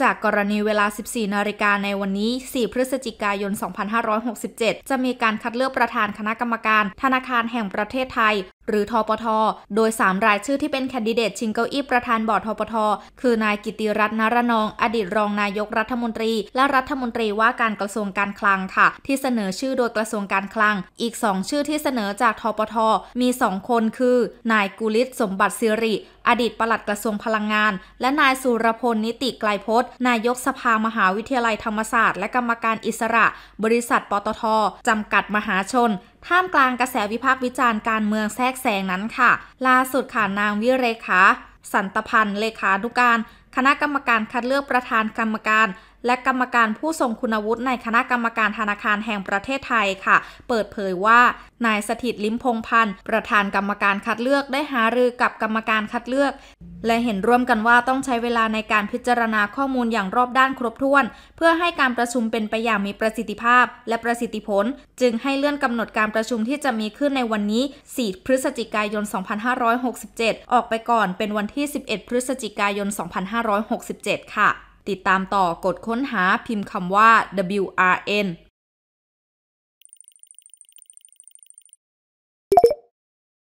จากกรณีเวลา 14 นาฬิกาในวันนี้ 4 พฤศจิกายน 2567 จะมีการคัดเลือกประธานคณะกรรมการ ธนาคารแห่งประเทศไทยหรือทปท โดย 3 รายชื่อที่เป็นแคนดิเดตชิงเก้าอี้ประธานบอร์ดทปท คือนายกิติรัตน์นรนองอดีตรองนายกรัฐมนตรี และรัฐมนตรีว่าการกระทรวงการคลังค่ะ ที่เสนอชื่อโดยกระทรวงการคลัง อีก2ชื่อที่เสนอจากทปท มี2คนคือนายกุลิศสมบัติสิริ อดีตปลัดกระทรวงพลังงาน และนายสุรพลนิติไกลพจน์นายกสภามหาวิทยาลัยธรรมศาสตร์และ กรรมการอิสระ บริษัทปตทจำกัดมหาชนท่ามกลางกระแสวิพากษ์วิจารณ์การเมืองแทรกแซงนั้นค่ะ ล่าสุดค่ะนางวิเรขา สันตพันธ์เลขานุการคณะกรรมการคัดเลือกประธานกรรมการ และกรรมการผู้ทรงคุณวุฒิ ในคณะกรรมการธนาคารแห่งประเทศไทยค่ะ เปิดเผยว่า นายสถิตลิมพงพันธ์ประธานกรรมการคัดเลือกได้หารือกับกรรมการคัดเลือก และเห็นร่วมกันว่าต้องใช้เวลาในการพิจารณาข้อมูลอย่างรอบด้านครบถ้วน เพื่อให้การประชุมเป็นไปอย่างมีประสิทธิภาพ และประสิทธิผลจึงให้เลื่อนกำหนดการประชุมที่จะมีขึ้นในวันนี้4พฤศจิกายน 2567 ออกไปก่อน เป็นวันที่ 11 พฤศจิกายน2567 5 6 7 ค่ะ ติดตามต่อกดค้นหาพิมพ์คำว่า WRN